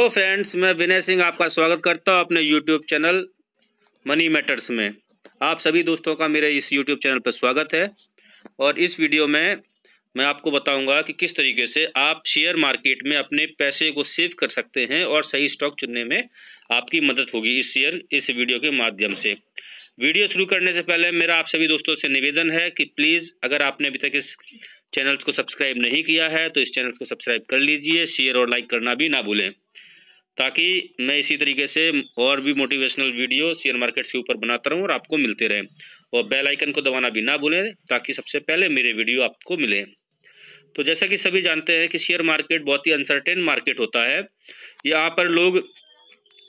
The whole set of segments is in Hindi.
हेलो फ्रेंड्स मैं विनय सिंह आपका स्वागत करता हूं अपने यूट्यूब चैनल मनी मैटर्स में आप सभी दोस्तों का मेरे इस यूट्यूब चैनल पर स्वागत है और इस वीडियो में मैं आपको बताऊंगा कि किस तरीके से आप शेयर मार्केट में अपने पैसे को सेव कर सकते हैं और सही स्टॉक चुनने में आपकी मदद होगी इस शेयर इस वीडियो के माध्यम से वीडियो शुरू करने से पहले मेरा आप सभी दोस्तों से निवेदन है कि प्लीज़ अगर आपने अभी तक इस चैनल को सब्सक्राइब नहीं किया है तो इस चैनल को सब्सक्राइब कर लीजिए शेयर और लाइक करना भी ना भूलें ताकि मैं इसी तरीके से और भी मोटिवेशनल वीडियो शेयर मार्केट के ऊपर बनाता रहूँ और आपको मिलते रहें और बेल आइकन को दबाना भी ना भूलें ताकि सबसे पहले मेरे वीडियो आपको मिले तो जैसा कि सभी जानते हैं कि शेयर मार्केट बहुत ही अनसर्टेन मार्केट होता है यहाँ पर लोग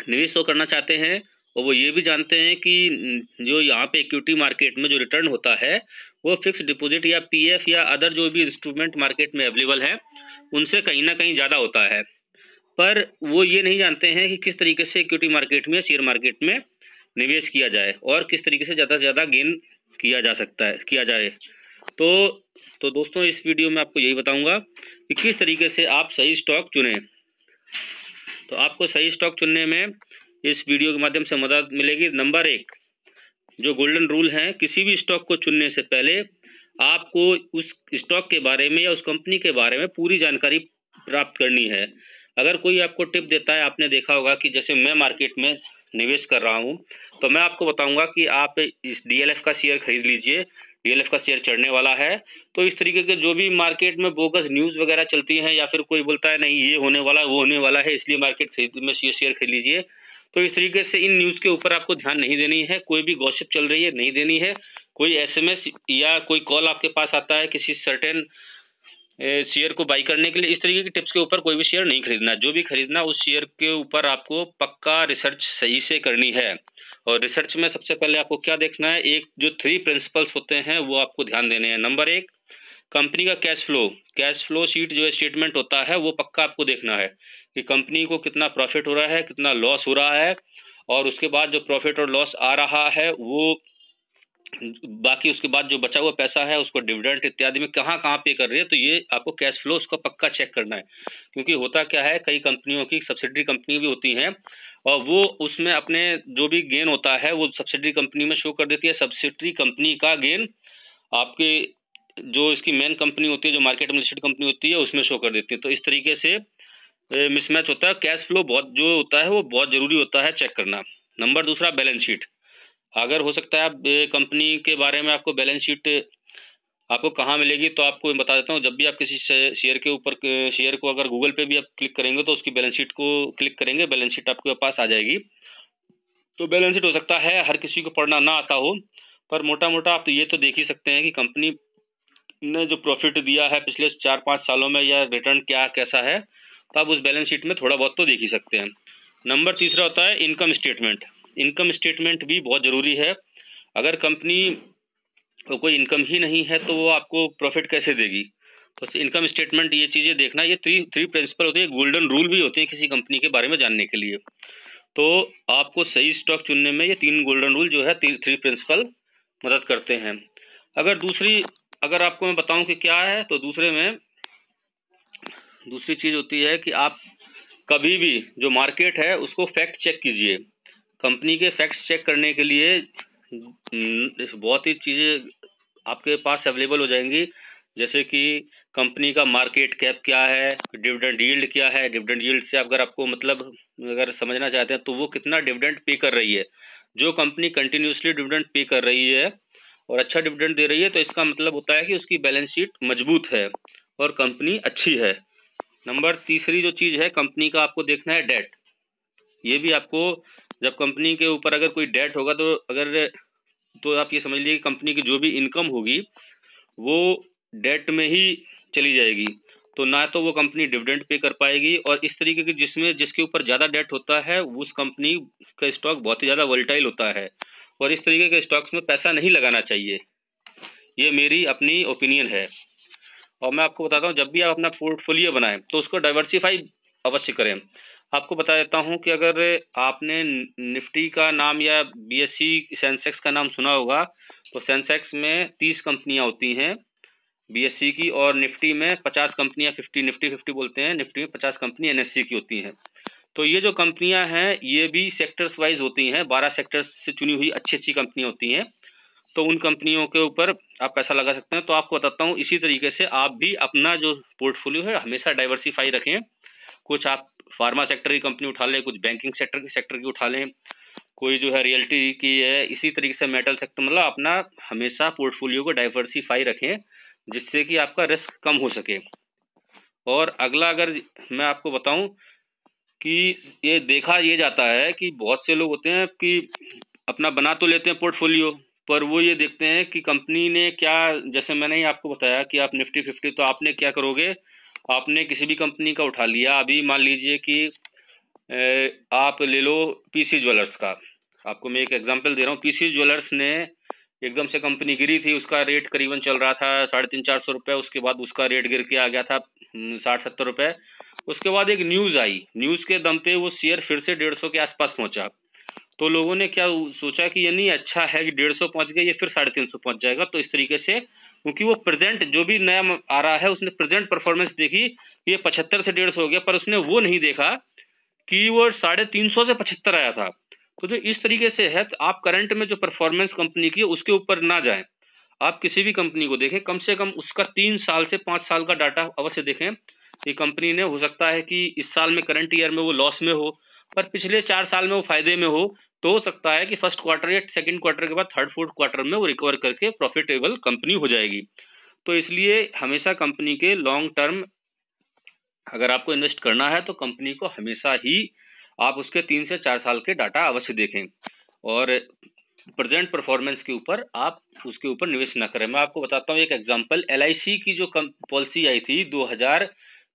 निवेश तो करना चाहते हैं और वो ये भी जानते हैं कि जो यहाँ पे इक्विटी मार्केट में जो रिटर्न होता है वो फिक्स डिपॉजिट या पीएफ या अदर जो भी इंस्ट्रूमेंट मार्केट में अवेलेबल है उनसे कहीं ना कहीं ज़्यादा होता है पर वो ये नहीं जानते हैं कि किस तरीके से इक्विटी मार्केट में शेयर मार्केट में निवेश किया जाए और किस तरीके से ज़्यादा से ज़्यादा गेन किया जा सकता है किया जाए तो तो दोस्तों इस वीडियो में आपको यही बताऊंगा कि किस तरीके से आप सही स्टॉक चुनें तो आपको सही स्टॉक चुनने में इस वीडियो के माध्यम से मदद मिलेगी नंबर एक जो गोल्डन रूल है किसी भी स्टॉक को चुनने से पहले आपको उस स्टॉक के बारे में या उस कंपनी के बारे में पूरी जानकारी प्राप्त करनी है अगर कोई आपको टिप देता है आपने देखा होगा कि जैसे मैं मार्केट में निवेश कर रहा हूँ तो मैं आपको बताऊँगा कि आप इस एफ का शेयर खरीद लीजिए एफ का शेयर चढ़ने वाला है तो इस तरीके के जो भी मार्केट में बोगस न्यूज़ वगैरह चलती हैं या फिर कोई बोलता है नहीं ये होने वाला है वो होने वाला है इसलिए मार्केट खरीद में ये शेयर खरीद लीजिए तो इस तरीके से इन न्यूज़ के ऊपर आपको ध्यान नहीं देनी है कोई भी गॉसिप चल रही है नहीं देनी है कोई एसएमएस या कोई कॉल आपके पास आता है किसी सर्टेन शेयर को बाई करने के लिए इस तरीके के टिप्स के ऊपर कोई भी शेयर नहीं खरीदना जो भी खरीदना उस शेयर के ऊपर आपको पक्का रिसर्च सही से करनी है और रिसर्च में सबसे पहले आपको क्या देखना है एक जो थ्री प्रिंसिपल्स होते हैं वो आपको ध्यान देने हैं नंबर एक कंपनी का cash flow cash flow sheet जो स्टेटमेंट होता है वो पक्का आपको देखना है कि कंपनी को कितना प्रॉफिट हो रहा है कितना लॉस हो रहा है और उसके बाद जो प्रॉफिट और लॉस आ रहा है वो बाकी उसके बाद जो बचा हुआ पैसा है उसको डिविडेंड इत्यादि में कहाँ कहाँ पे कर रही है तो ये आपको कैश फ्लो उसका पक्का चेक करना है क्योंकि होता क्या है कई कंपनियों की सब्सिडरी कंपनी भी होती हैं और वो उसमें अपने जो भी गेन होता है वो सब्सिडी कंपनी में शो कर देती है सब्सिडरी कंपनी का गेन आपके जो इसकी मेन कंपनी होती है जो मार्केट में लिस्टेड कंपनी होती है उसमें शो कर देती है तो इस तरीके से मिसमैच होता है कैश फ्लो बहुत जो होता है वो बहुत ज़रूरी होता है चेक करना नंबर दूसरा बैलेंस शीट अगर हो सकता है आप कंपनी के बारे में आपको बैलेंस शीट आपको कहाँ मिलेगी तो आपको बता देता हूँ जब भी आप किसी शेयर के ऊपर शेयर को अगर गूगल पे भी आप क्लिक करेंगे तो उसकी बैलेंस शीट को क्लिक करेंगे बैलेंस शीट आपके पास आ जाएगी तो बैलेंस शीट हो सकता है हर किसी को पढ़ना ना आता हो पर मोटा मोटा आप तो ये तो देख ही सकते हैं कि कंपनी ने जो प्रॉफिट दिया है पिछले चार पाँच सालों में या रिटर्न क्या कैसा है तो आप उस बैलेंस शीट में थोड़ा बहुत तो देख ही सकते हैं नंबर तीसरा होता है इनकम स्टेटमेंट इनकम स्टेटमेंट भी बहुत ज़रूरी है अगर कंपनी को कोई इनकम ही नहीं है तो वो आपको प्रॉफिट कैसे देगी तो इनकम स्टेटमेंट ये चीज़ें देखना ये थ्री थ्री प्रिंसिपल होते हैं गोल्डन रूल भी होते हैं किसी कंपनी के बारे में जानने के लिए तो आपको सही स्टॉक चुनने में ये तीन गोल्डन रूल जो है थ्री प्रिंसिपल मदद करते हैं अगर दूसरी अगर आपको मैं बताऊं कि क्या है तो दूसरे में दूसरी चीज़ होती है कि आप कभी भी जो मार्केट है उसको फैक्ट चेक कीजिए कंपनी के फैक्ट्स चेक करने के लिए हम्म, बहुत ही चीज़ें आपके पास अवेलेबल हो जाएंगी जैसे कि कंपनी का मार्केट कैप क्या है डिविडेंड यील्ड क्या है डिविडेंड यील्ड से अगर आपको मतलब अगर समझना चाहते हैं तो वो कितना डिविडेंड पे कर रही है जो कंपनी कंटिन्यूसली डिविडेंड पे कर रही है और अच्छा डिविडेंड दे रही है तो इसका मतलब होता है कि उसकी बैलेंस शीट मजबूत है और कंपनी अच्छी है नंबर तीसरी जो चीज़ है कंपनी का आपको देखना है डेट ये भी आपको जब कंपनी के ऊपर अगर कोई डेट होगा तो अगर तो आप ये समझ लीजिए कंपनी की जो भी इनकम होगी वो डेट में ही चली जाएगी तो ना तो वो कंपनी डिविडेंड पे कर पाएगी और इस तरीके की जिसमें जिसके ऊपर ज़्यादा डेट होता है उस कंपनी का स्टॉक बहुत ही ज़्यादा वोल्टाइल होता है और इस तरीके के स्टॉक्स में पैसा नहीं लगाना चाहिए ये मेरी अपनी ओपिनियन है और मैं आपको बताता हूँ जब भी आप अपना पोर्टफोलियो बनाएं तो उसको डाइवर्सीफाई अवश्य करें आपको बता देता हूँ कि अगर आपने निफ्टी का नाम या बीएससी सेंसेक्स का नाम सुना होगा तो सेंसेक्स में तीस कंपनियाँ होती हैं बीएससी की और निफ्टी में पचास कंपनियाँ फिफ्टी निफ्टी फिफ्टी बोलते हैं निफ्टी में पचास कंपनी सी की होती हैं तो ये जो कंपनियाँ हैं ये भी सेक्टर्स वाइज होती हैं बारह सेक्टर्स से चुनी हुई अच्छी अच्छी कंपनियाँ होती हैं तो उन कंपनियों के ऊपर आप पैसा लगा सकते हैं तो आपको बताता हूँ इसी तरीके से आप भी अपना जो पोर्टफोलियो है हमेशा डाइवर्सीफाई रखें कुछ आप फार्मा सेक्टर की कंपनी उठा लें कुछ बैंकिंग सेक्टर सेक्टर की उठा लें कोई जो है रियल्टी की है इसी तरीके से मेटल सेक्टर मतलब अपना हमेशा पोर्टफोलियो को डाइवर्सीफाई रखें जिससे कि आपका रिस्क कम हो सके और अगला अगर मैं आपको बताऊं कि ये देखा ये जाता है कि बहुत से लोग होते हैं कि अपना बना तो लेते हैं पोर्टफोलियो पर वो ये देखते हैं कि कंपनी ने क्या जैसे मैंने ही आपको बताया कि आप निफ्टी फिफ्टी तो आपने क्या करोगे आपने किसी भी कंपनी का उठा लिया अभी मान लीजिए कि आप ले लो पीसी ज्वेलर्स का आपको मैं एक एग्जांपल दे रहा हूँ पीसी ज्वेलर्स ने एकदम से कंपनी गिरी थी उसका रेट करीबन चल रहा था साढ़े तीन चार सौ रुपये उसके बाद उसका रेट गिर के आ गया था हम्म, साठ सत्तर रुपये उसके बाद एक न्यूज़ आई न्यूज़ के दम पे वो शेयर फिर से डेढ़ सौ के आसपास पहुँचा तो लोगों ने क्या सोचा कि यानी अच्छा है कि डेढ़ सौ पहुँच गया ये फिर साढ़े तीन सौ पहुँच जाएगा तो इस तरीके से क्योंकि वो प्रेजेंट जो भी नया आ रहा है उसने प्रेजेंट परफॉर्मेंस देखी ये पचहत्तर से डेढ़ सौ हो गया पर उसने वो नहीं देखा कि वो साढ़े तीन सौ से पचहत्तर आया था तो जो इस तरीके से है तो आप करंट में जो परफॉर्मेंस कंपनी की उसके ऊपर ना जाए आप किसी भी कंपनी को देखें कम से कम उसका तीन साल से पाँच साल का डाटा अवश्य देखें कि कंपनी ने हो सकता है कि इस साल में करंट ईयर में वो लॉस में हो पर पिछले चार साल में वो फायदे में हो तो हो सकता है कि फर्स्ट क्वार्टर या सेकेंड क्वार्टर के बाद थर्ड फोर्थ क्वार्टर में वो रिकवर करके प्रॉफिटेबल कंपनी हो जाएगी तो इसलिए हमेशा कंपनी के लॉन्ग टर्म अगर आपको इन्वेस्ट करना है तो कंपनी को हमेशा ही आप उसके तीन से चार साल के डाटा अवश्य देखें और प्रेजेंट परफॉर्मेंस के ऊपर आप उसके ऊपर निवेश ना करें मैं आपको बताता हूँ एक एग्जांपल एल की जो पॉलिसी आई थी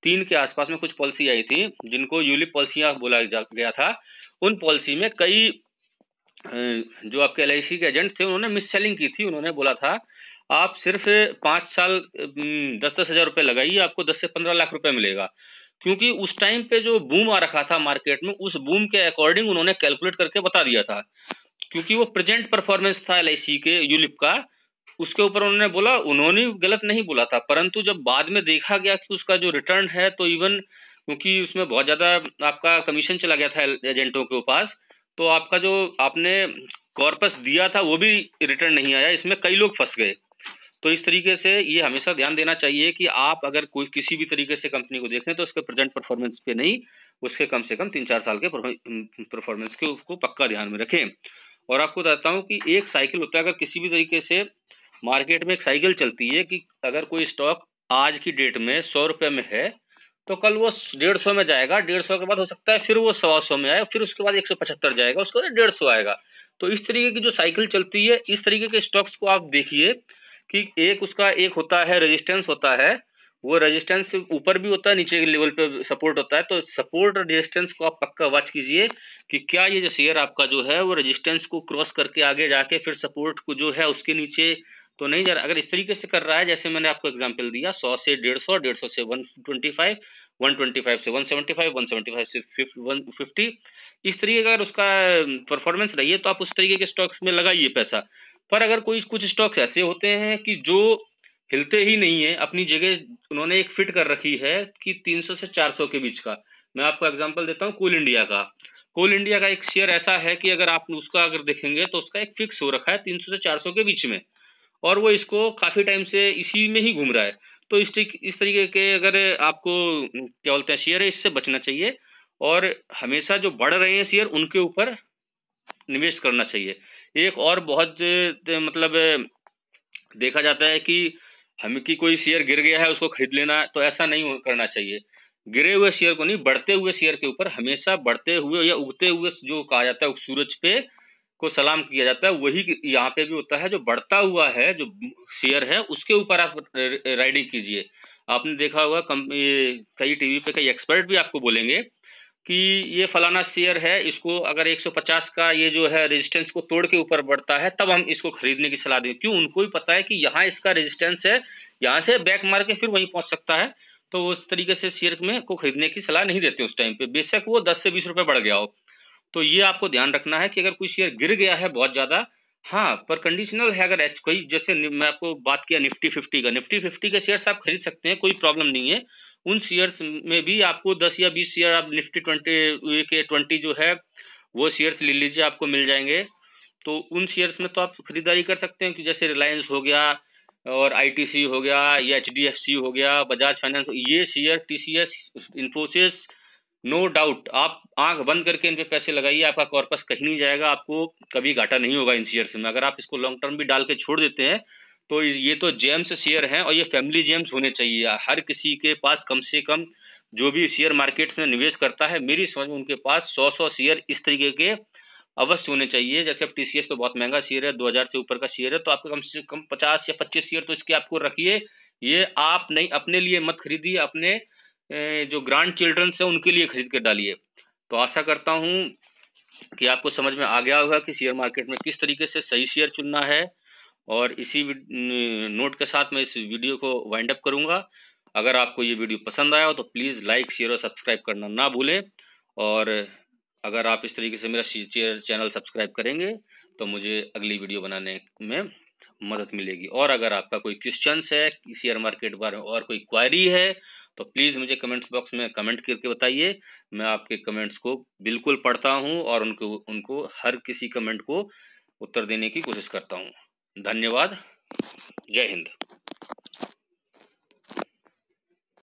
तीन के आसपास में कुछ पॉलिसी आई थी जिनको यूलिप पॉलिसियाँ बोला गया था उन पॉलिसी में कई जो आपके एल के एजेंट थे उन्होंने मिस सेलिंग की थी उन्होंने बोला था आप सिर्फ पाँच साल दस दस हज़ार रुपये लगाइए आपको दस से पंद्रह लाख रुपये मिलेगा क्योंकि उस टाइम पे जो बूम आ रखा था मार्केट में उस बूम के अकॉर्डिंग उन्होंने कैलकुलेट करके बता दिया था क्योंकि वो प्रेजेंट परफॉर्मेंस था एल के यूलिप का उसके ऊपर उन्होंने बोला उन्होंने गलत नहीं बोला था परंतु जब बाद में देखा गया कि उसका जो रिटर्न है तो इवन क्योंकि उसमें बहुत ज़्यादा आपका कमीशन चला गया था एजेंटों के पास तो आपका जो आपने कॉर्पस दिया था वो भी रिटर्न नहीं आया इसमें कई लोग फंस गए तो इस तरीके से ये हमेशा ध्यान देना चाहिए कि आप अगर कोई किसी भी तरीके से कंपनी को देखें तो उसके प्रेजेंट परफॉर्मेंस पे नहीं उसके कम से कम तीन चार साल के परफॉर्मेंस के को पक्का ध्यान में रखें और आपको बताता हूँ कि एक साइकिल होता है अगर किसी भी तरीके से मार्केट में एक साइकिल चलती है कि अगर कोई स्टॉक आज की डेट में सौ रुपये में है तो कल वो डेढ़ सौ में जाएगा डेढ़ सौ के बाद हो सकता है फिर वो सवा सौ में आए फिर उसके बाद एक सौ पचहत्तर जाएगा उसके बाद डेढ़ सौ आएगा तो इस तरीके की जो साइकिल चलती है इस तरीके के स्टॉक्स को आप देखिए कि एक उसका एक होता है रेजिस्टेंस होता है वो रेजिस्टेंस ऊपर भी होता है नीचे के लेवल पे सपोर्ट होता है तो सपोर्ट और रेजिस्टेंस को आप पक्का वॉच कीजिए कि क्या ये जो शेयर आपका जो है वो रेजिस्टेंस को क्रॉस करके आगे जाके फिर सपोर्ट को जो है उसके नीचे तो नहीं जा रहा अगर इस तरीके से कर रहा है जैसे मैंने आपको एग्जाम्पल दिया सौ से डेढ़ सौ डेढ़ सौ से one twenty five one twenty five से one seventy five one seventy five से वन फिफ्टी इस तरीके का अगर उसका परफॉर्मेंस रही है तो आप उस तरीके के स्टॉक्स में लगाइए पैसा पर अगर कोई कुछ स्टॉक्स ऐसे होते हैं कि जो हिलते ही नहीं है अपनी जगह उन्होंने एक फिट कर रखी है कि तीन से चार के बीच का मैं आपको एग्जाम्पल देता हूँ कोल इंडिया का कोल इंडिया का एक शेयर ऐसा है कि अगर आप उसका अगर देखेंगे तो उसका एक फिक्स हो रखा है तीन से चार के बीच में और वो इसको काफ़ी टाइम से इसी में ही घूम रहा है तो इस इस तरीके के अगर आपको क्या बोलते हैं शेयर है इससे बचना चाहिए और हमेशा जो बढ़ रहे हैं शेयर उनके ऊपर निवेश करना चाहिए एक और बहुत मतलब देखा जाता है कि हम की कोई शेयर गिर गया है उसको खरीद लेना तो ऐसा नहीं करना चाहिए गिरे हुए शेयर को नहीं बढ़ते हुए शेयर के ऊपर हमेशा बढ़ते हुए या उगते हुए जो कहा जाता है सूरज पे को सलाम किया जाता है वही यहाँ पे भी होता है जो बढ़ता हुआ है जो शेयर है उसके ऊपर आप राइडिंग कीजिए आपने देखा होगा कम कई टीवी पे कई एक्सपर्ट भी आपको बोलेंगे कि ये फलाना शेयर है इसको अगर 150 का ये जो है रेजिस्टेंस को तोड़ के ऊपर बढ़ता है तब हम इसको खरीदने की सलाह देंगे क्यों उनको भी पता है कि यहाँ इसका रेजिस्टेंस है यहाँ से बैक मार के फिर वहीं पहुँच सकता है तो उस तरीके से शेयर में को खरीदने की सलाह नहीं देते उस टाइम पे बेशक वो दस से बीस रुपए बढ़ गया हो तो ये आपको ध्यान रखना है कि अगर कोई शेयर गिर गया है बहुत ज़्यादा हाँ पर कंडीशनल है अगर एच कोई जैसे मैं आपको बात किया निफ्टी फिफ्टी का निफ्टी फिफ्टी के शेयर्स आप खरीद सकते हैं कोई प्रॉब्लम नहीं है उन शेयर्स में भी आपको दस या बीस शेयर आप निफ्टी ट्वेंटी के ट्वेंटी जो है वो शेयर्स ले लीजिए आपको मिल जाएंगे तो उन शेयर्स में तो आप खरीदारी कर सकते हैं कि जैसे रिलायंस हो गया और आईटीसी हो गया या एचडीएफसी हो गया बजाज फाइनेंस ये share TCS Infosys no no doubt आप आंख बंद करके इन पे पैसे लगाइए आपका कॉर्पस कहीं नहीं जाएगा आपको कभी घाटा नहीं होगा इन शेयर्स में अगर आप इसको लॉन्ग टर्म भी डाल के छोड़ देते हैं तो ये तो जेम्स शेयर हैं और ये फैमिली जेम्स होने चाहिए हर किसी के पास कम से कम जो भी शेयर मार्केट्स में निवेश करता है मेरी समझ में उनके पास सौ सौ शेयर इस तरीके के अवश्य होने चाहिए जैसे अब टी तो बहुत महंगा शेयर है दो से ऊपर का शेयर है तो आपके कम से कम पचास या पच्चीस शेयर तो इसके आपको रखिए ये आप नहीं अपने लिए मत खरीदिए अपने जो ग्रांड चिल्ड्रंस हैं उनके लिए खरीद कर डालिए तो आशा करता हूँ कि आपको समझ में आ गया होगा कि शेयर मार्केट में किस तरीके से सही शेयर चुनना है और इसी नोट के साथ मैं इस वीडियो को वाइंड अप करूँगा अगर आपको ये वीडियो पसंद आया हो तो प्लीज़ लाइक शेयर और सब्सक्राइब करना ना भूलें और अगर आप इस तरीके से मेरा चैनल सब्सक्राइब करेंगे तो मुझे अगली वीडियो बनाने में मदद मिलेगी और अगर आपका कोई क्वेश्चंस है शेयर मार्केट बारे में और कोई क्वायरी है तो प्लीज़ मुझे कमेंट्स बॉक्स में कमेंट करके बताइए मैं आपके कमेंट्स को बिल्कुल पढ़ता हूँ और उनको उनको हर किसी कमेंट को उत्तर देने की कोशिश करता हूँ धन्यवाद जय हिंद